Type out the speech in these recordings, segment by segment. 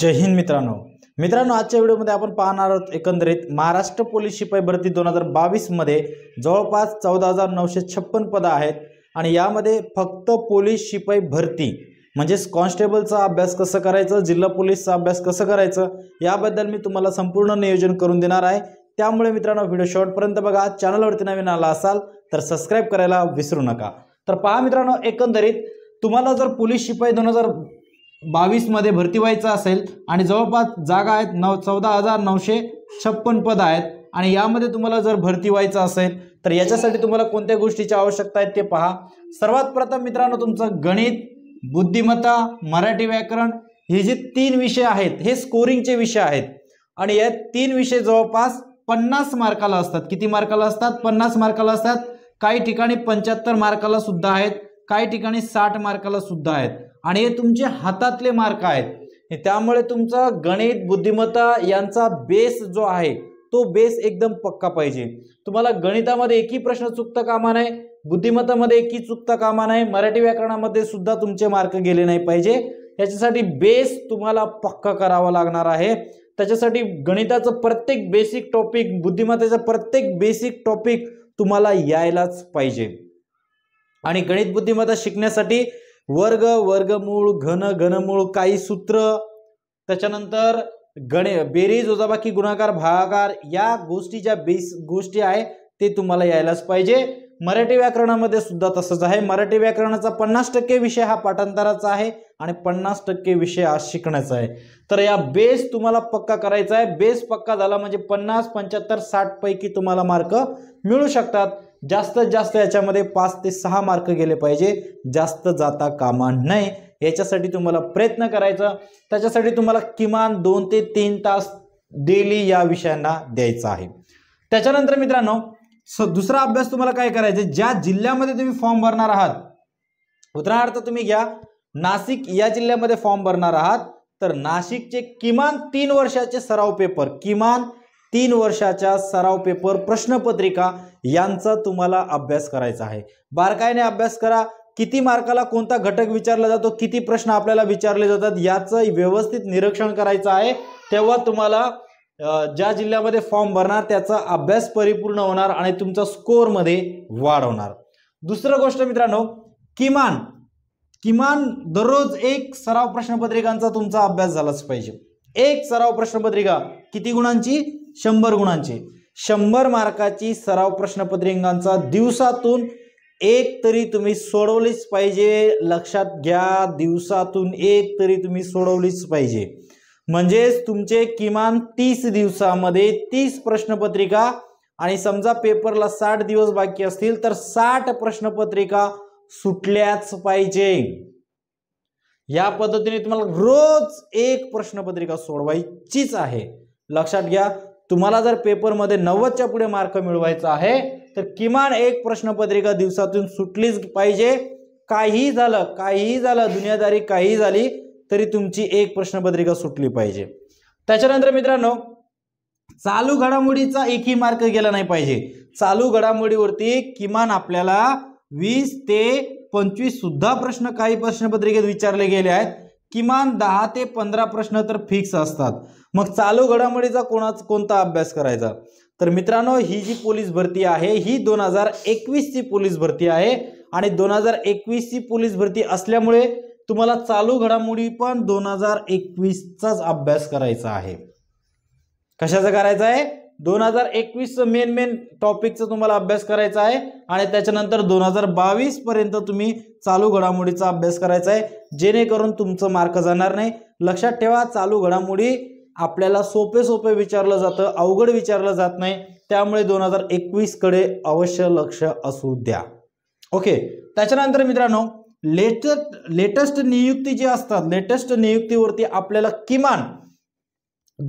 जय हिंद मित्रांनो मित्रांनो आजच्या व्हिडिओमध्ये आपण पाहणार आहोत एकंदरीत महाराष्ट्र पोलीस शिपाई भरती दोन हजार बावीसमध्ये जवळपास चौदा हजार नऊशे छप्पन पदं आहेत आणि यामध्ये फक्त पोलीस शिपाई भरती म्हणजेच कॉन्स्टेबलचा अभ्यास कसं करायचं जिल्हा पोलीसचा अभ्यास कसं करायचं याबद्दल मी तुम्हाला संपूर्ण नियोजन करून देणार आहे त्यामुळे मित्रांनो व्हिडिओ शॉर्टपर्यंत बघा चॅनलवरती नवीन आला असाल तर सबस्क्राईब करायला विसरू नका तर पहा मित्रांनो एकंदरीत तुम्हाला जर पोलीस शिपाई दोन हजार बावीसमध्ये भरती व्हायचं असेल आणि जवळपास जागा आहेत नऊ चौदा हजार नऊशे छप्पन पद आहेत आणि यामध्ये तुम्हाला जर भरती व्हायचं असेल तर याच्यासाठी तुम्हाला कोणत्या गोष्टीची आवश्यकता आहे ते पहा सर्वात प्रथम मित्रांनो तुमचं गणित बुद्धिमत्ता मराठी व्याकरण हे जे तीन विषय आहेत हे स्कोरिंगचे विषय आहेत आणि या तीन विषय जवळपास पन्नास मार्काला असतात किती मार्काला असतात पन्नास मार्काला असतात काही ठिकाणी पंच्याहत्तर मार्काला सुद्धा आहेत काही ठिकाणी साठ मार्काला सुद्धा आहेत आणि हे तुमचे हातातले मार्क आहेत त्यामुळे तुमचा गणित बुद्धिमत्ता यांचा बेस जो आहे तो बेस एकदम पक्का पाहिजे तुम्हाला गणितामध्ये एकही प्रश्न चुकता कामा नाही बुद्धिमत्तामध्ये एकही चुकता कामा नाही मराठी व्याकरणामध्ये सुद्धा तुमचे मार्क गेले नाही पाहिजे याच्यासाठी बेस तुम्हाला पक्का करावा लागणार आहे त्याच्यासाठी गणिताचं प्रत्येक बेसिक टॉपिक बुद्धिमत्तेचा प्रत्येक बेसिक टॉपिक तुम्हाला यायलाच पाहिजे आणि गणित बुद्धिमत्ता शिकण्यासाठी वर्ग वर्गमूळ घन घनमूळ काही सूत्र त्याच्यानंतर गणे बेरीज वजाबाकी गुणाकार भागाकार या गोष्टी ज्या बेस गोष्टी आहे ते तुम्हाला यायलाच पाहिजे मराठी व्याकरणामध्ये सुद्धा तसंच आहे मराठी व्याकरणाचा पन्नास टक्के विषय हा पाठांतराचा आहे आणि पन्नास टक्के विषय हा शिकण्याचा आहे तर या बेस तुम्हाला पक्का करायचा आहे बेस पक्का झाला म्हणजे पन्नास पंच्याहत्तर साठ पैकी तुम्हाला मार्क मिळू शकतात जास्तीत जास्त याच्यामध्ये पाच ते सहा मार्क गेले पाहिजे जास्त जाता कामा नाही याच्यासाठी तुम्हाला प्रयत्न करायचा त्याच्यासाठी तुम्हाला किमान दोन ते तीन तास डेली या विषयांना द्यायचा आहे त्याच्यानंतर मित्रांनो दुसरा अभ्यास तुम्हाला काय करायचं ज्या जिल्ह्यामध्ये तुम्ही फॉर्म भरणार आहात उदाहरणार्थ तुम्ही घ्या नाशिक या जिल्ह्यामध्ये फॉर्म भरणार आहात तर नाशिकचे किमान तीन वर्षाचे सराव पेपर किमान तीन वर्षाच्या सराव पेपर प्रश्नपत्रिका यांचा तुम्हाला अभ्यास करायचा आहे बारकाईने अभ्यास करा किती मार्काला कोणता घटक विचारला जातो किती प्रश्न आपल्याला विचारले जातात याचं व्यवस्थित निरीक्षण करायचं आहे तेव्हा तुम्हाला ज्या जिल्ह्यामध्ये फॉर्म भरणार त्याचा अभ्यास परिपूर्ण होणार आणि तुमचा स्कोअरमध्ये वाढ होणार दुसरं गोष्ट मित्रांनो किमान किमान दररोज एक सराव प्रश्नपत्रिकांचा तुमचा अभ्यास झालाच पाहिजे एक सराव प्रश्नपत्रिका किती गुणांची शंभर गुणांचे शंभर मार्काची सराव प्रश्नपत्रिकांचा दिवसातून एक तरी तुम्ही सोडवलीच पाहिजे लक्षात घ्या दिवसातून एक तरी तुम्ही सोडवलीच पाहिजे म्हणजेच तुमचे किमान तीस दिवसामध्ये तीस प्रश्नपत्रिका आणि समजा पेपरला साठ दिवस बाकी असतील तर साठ प्रश्नपत्रिका सुटल्याच पाहिजे या पद्धतीने तुम्हाला रोज एक प्रश्नपत्रिका सोडवायचीच आहे लक्षात घ्या तुम्हाला जर पेपरमध्ये नव्वदच्या पुढे मार्क मिळवायचा आहे तर किमान एक प्रश्नपत्रिका दिवसातून सुटलीच पाहिजे काहीही झालं काहीही झालं दुनियादारी काहीही झाली तरी तुमची एक प्रश्नपत्रिका सुटली पाहिजे त्याच्यानंतर मित्रांनो चालू घडामोडीचा एकही मार्क गेला नाही पाहिजे चालू घडामोडीवरती किमान आपल्याला वीस ते पंचवीस सुद्धा प्रश्न काही प्रश्नपत्रिकेत विचारले गेले आहेत किमान दहा ते पंधरा प्रश्न तर फिक्स असतात मग चालू घडामोडीचा कोणाच कोणता अभ्यास करायचा तर मित्रांनो ही जी पोलीस भरती आहे ही दोन हजार ची पोलीस भरती आहे आणि दोन हजार ची पोलीस भरती असल्यामुळे तुम्हाला चालू घडामोडी पण दोन हजार एकवीसचाच अभ्यास करायचा आहे कशाचा करायचा आहे दोन हजार एकवीसचं मेन मेन टॉपिकचा तुम्हाला अभ्यास करायचा आहे आणि त्याच्यानंतर दोन हजार बावीस पर्यंत तुम्ही चालू घडामोडीचा अभ्यास करायचा आहे जेणेकरून तुमचं मार्क जाणार नाही लक्षात ठेवा चालू घडामोडी आपल्याला सोपे सोपे विचारलं जातं अवघड विचारलं जात नाही त्यामुळे दोन हजार कडे अवश्य लक्ष असू द्या ओके त्याच्यानंतर मित्रांनो लेटेस्ट लेटेस्ट नियुक्ती जी असतात लेटेस्ट नियुक्तीवरती आपल्याला किमान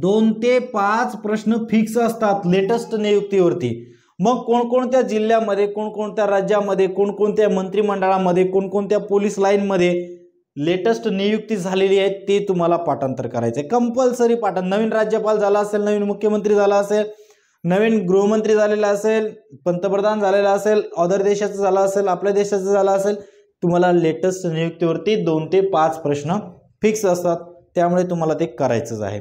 दोन ते पाच प्रश्न फिक्स असतात लेटेस्ट नियुक्तीवरती मग कोणकोणत्या जिल्ह्यामध्ये कोणकोणत्या राज्यामध्ये कोणकोणत्या मंत्रिमंडळामध्ये कोणकोणत्या पोलीस लाईनमध्ये लेटेस्ट नियुक्ती झालेली आहे ते तुम्हाला पाठांतर करायचं आहे कंपल्सरी पाठांतर नवीन राज्यपाल झाला असेल नवीन मुख्यमंत्री झाला असेल नवीन गृहमंत्री झालेला असेल पंतप्रधान झालेला असेल अदर देशाचं झाला असेल आपल्या देशाचं झालं असेल तुम्हाला लेटेस्ट नियुक्तीवरती दोन ते पाच प्रश्न फिक्स असतात त्यामुळे तुम्हाला ते करायचंच आहे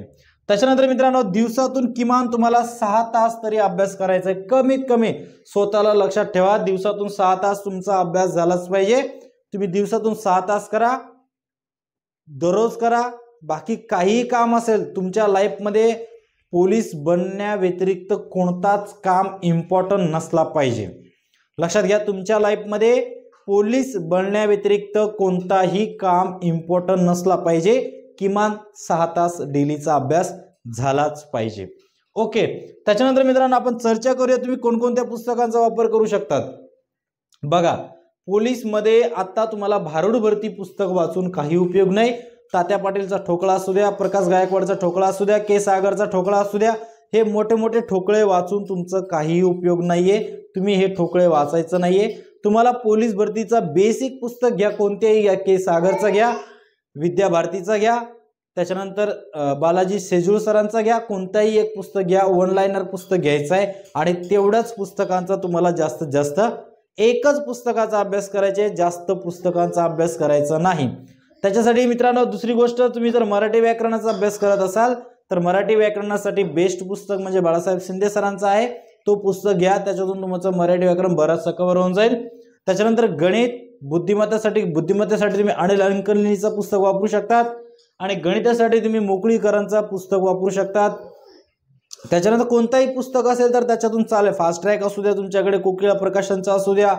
त्याच्यानंतर मित्रांनो दिवसातून किमान तुम्हाला सहा तास तरी अभ्यास करायचा आहे कमीत कमी स्वतःला लक्षात ठेवा दिवसातून सहा तास तुमचा अभ्यास झालाच पाहिजे तुम्ही दिवसातून सहा तास करा दररोज करा बाकी काही काम असेल तुमच्या लाईफमध्ये पोलीस बनण्याव्यतिरिक्त कोणताच काम इम्पॉर्टंट नसला पाहिजे लक्षात घ्या तुमच्या लाईफमध्ये पोलीस बनण्याव्यतिरिक्त कोणताही काम इम्पॉर्टंट नसला पाहिजे किमान सहा तास डेलीचा अभ्यास झालाच पाहिजे ओके त्याच्यानंतर मित्रांनो आपण चर्चा करूया तुम्ही कोणकोणत्या पुस्तकांचा वापर करू शकतात बघा पोलीसमध्ये आत्ता तुम्हाला भारूड भरती पुस्तक वाचून काही उपयोग नाही तात्या पाटीलचा ठोकळा असू द्या प्रकाश गायकवाडचा ठोकळा असू द्या के सागरचा ठोकळा असू द्या हे मोठे मोठे ठोकळे वाचून तुमचं काहीही उपयोग नाहीये तुम्ही हे ठोकळे वाचायचं नाहीये तुम्हाला पोलीस भरतीचा बेसिक पुस्तक घ्या कोणत्याही घ्या के सागरचा घ्या विद्याभारतीचा घ्या त्याच्यानंतर बालाजी सेजूळ सरांचा घ्या कोणताही एक पुस्तक घ्या ऑनलाईनर पुस्तक घ्यायचं आहे आणि तेवढंच पुस्तकांचा तुम्हाला जास्तीत जास्त एकच पुस्तकाचा अभ्यास करायचे जास्त पुस्तकांचा अभ्यास करायचा नाही त्याच्यासाठी मित्रांनो दुसरी गोष्ट तुम्ही जर मराठी व्याकरणाचा अभ्यास करत असाल तर मराठी व्याकरणासाठी बेस्ट पुस्तक म्हणजे बाळासाहेब शिंदे सरांचं आहे तो पुस्तक घ्या त्याच्यातून तुमचं मराठी व्याकरण बराचसा सकावर होऊन जाईल त्याच्यानंतर गणित बुद्धिमत्तासाठी बुद्धिमत्तेसाठी तुम्ही अनिल अंकलिनीचं पुस्तक वापरू शकतात आणि गणितासाठी तुम्ही मोकळीकरांचा पुस्तक वापरू शकतात त्याच्यानंतर कोणताही पुस्तक असेल तर त्याच्यातून चालेल फास्ट ट्रॅक असू द्या तुमच्याकडे कोकिळा प्रकाशनचा असू द्या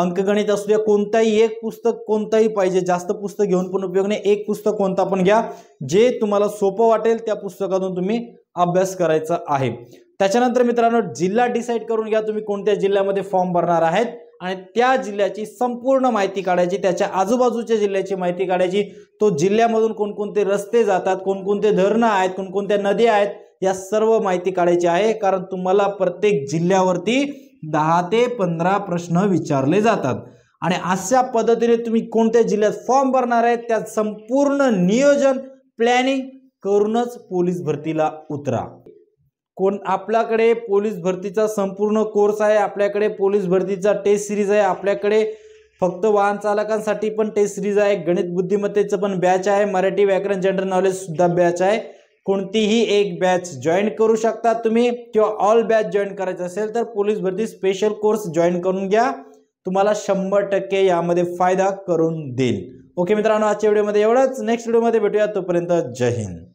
अंकगणित असू द्या कोणताही एक पुस्तक कोणताही पाहिजे जास्त पुस्तक घेऊन पण उपयोग नाही एक पुस्तक कोणता पण घ्या जे तुम्हाला सोपं वाटेल त्या पुस्तकातून तुम्ही अभ्यास करायचा आहे त्याच्यानंतर मित्रांनो जिल्हा डिसाईड करून घ्या तुम्ही कोणत्या जिल्ह्यामध्ये फॉर्म भरणार आहेत आणि त्या जिल्ह्याची संपूर्ण माहिती काढायची त्याच्या आजूबाजूच्या जिल्ह्याची माहिती काढायची तो जिल्ह्यामधून कोणकोणते रस्ते जातात कोणकोणते धरणं आहेत कोणकोणत्या नद्या आहेत या सर्व माहिती काढायची आहे कारण तुम्हाला प्रत्येक जिल्ह्यावरती दहा ते पंधरा प्रश्न विचारले जातात आणि अशा पद्धतीने तुम्ही कोणत्या जिल्ह्यात फॉर्म भरणार आहे त्यात संपूर्ण नियोजन प्लॅनिंग करूनच पोलीस भरतीला उतरा कोण आपल्याकडे पोलीस भरतीचा संपूर्ण कोर्स आहे आपल्याकडे पोलीस भरतीचा टेस्ट सिरीज आहे आपल्याकडे फक्त वाहन चालकांसाठी पण टेस्ट सिरीज आहे गणित बुद्धिमत्तेचं पण बॅच आहे मराठी व्याकरण जनरल नॉलेजसुद्धा बॅच आहे कोणतीही एक बॅच जॉईन करू शकता तुम्ही किंवा ऑल बॅच जॉईन करायचं असेल तर पोलीस भरती स्पेशल कोर्स जॉईन करून घ्या तुम्हाला शंभर टक्के यामध्ये फायदा करून देईल ओके मित्रांनो आजच्या व्हिडिओमध्ये एवढंच नेक्स्ट व्हिडिओमध्ये भेटूया तोपर्यंत जय हिंद